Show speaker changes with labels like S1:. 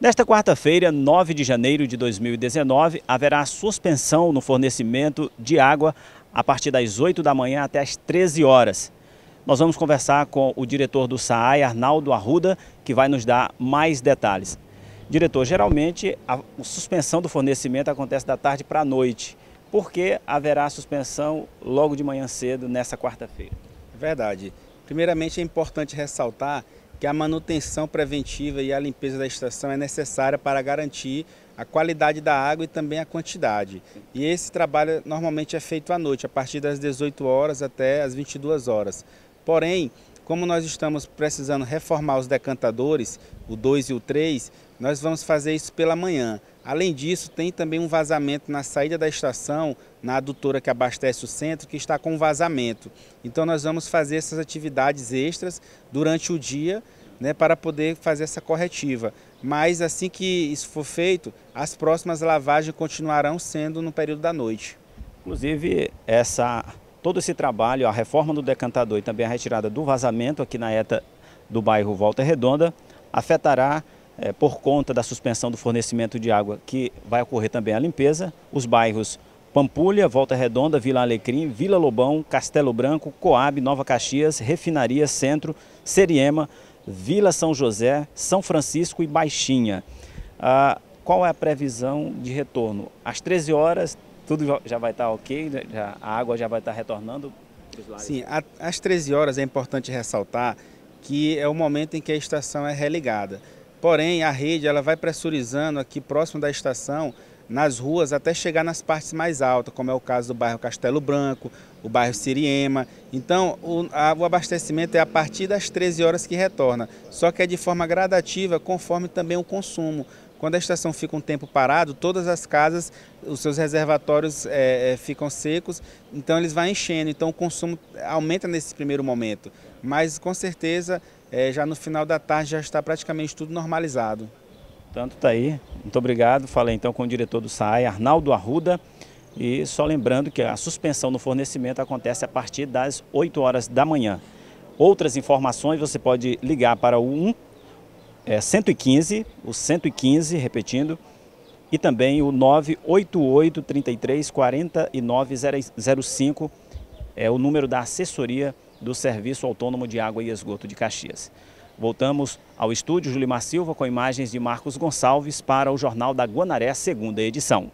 S1: Nesta quarta-feira, 9 de janeiro de 2019, haverá suspensão no fornecimento de água a partir das 8 da manhã até as 13 horas. Nós vamos conversar com o diretor do SAAI, Arnaldo Arruda, que vai nos dar mais detalhes. Diretor, geralmente a suspensão do fornecimento acontece da tarde para a noite.
S2: Por que haverá suspensão logo de manhã cedo nessa quarta-feira? Verdade. Primeiramente é importante ressaltar que a manutenção preventiva e a limpeza da estação é necessária para garantir a qualidade da água e também a quantidade. E esse trabalho normalmente é feito à noite, a partir das 18 horas até as 22 horas. Porém, como nós estamos precisando reformar os decantadores, o 2 e o 3, nós vamos fazer isso pela manhã. Além disso, tem também um vazamento na saída da estação, na adutora que abastece o centro, que está com vazamento. Então nós vamos fazer essas atividades extras durante o dia né, para poder fazer essa corretiva. Mas assim que isso for feito, as próximas lavagens continuarão sendo no período da noite. Inclusive, essa todo esse trabalho, a reforma do decantador e também a retirada
S1: do vazamento aqui na ETA do bairro Volta Redonda, afetará, é, por conta da suspensão do fornecimento de água, que vai ocorrer também a limpeza, os bairros Pampulha, Volta Redonda, Vila Alecrim, Vila Lobão, Castelo Branco, Coab, Nova Caxias, Refinaria, Centro, Seriema, Vila São José, São Francisco e Baixinha. Ah, qual é a previsão de retorno? Às 13 horas tudo já vai estar tá ok, né? já, a água já vai estar tá retornando?
S2: Sim, a, às 13 horas é importante ressaltar que é o momento em que a estação é religada. Porém, a rede ela vai pressurizando aqui próximo da estação, nas ruas, até chegar nas partes mais altas, como é o caso do bairro Castelo Branco, o bairro Siriema. Então, o, a, o, abastecimento é a partir das 13 horas que retorna, só que é de forma gradativa, conforme também o consumo, quando a estação fica um tempo parado, todas as casas, os seus reservatórios é, é, ficam secos, então eles vão enchendo, então o consumo aumenta nesse primeiro momento. Mas com certeza, é, já no final da tarde já está praticamente tudo normalizado. Tanto está aí, muito obrigado. Falei então com o diretor do SAI, Arnaldo Arruda.
S1: E só lembrando que a suspensão no fornecimento acontece a partir das 8 horas da manhã. Outras informações você pode ligar para o 1 é, 115, o 115, repetindo, e também o 988 33 4905 é o número da assessoria do Serviço Autônomo de Água e Esgoto de Caxias. Voltamos ao estúdio Julimar Silva com imagens de Marcos Gonçalves para o Jornal da Guanaré, segunda edição.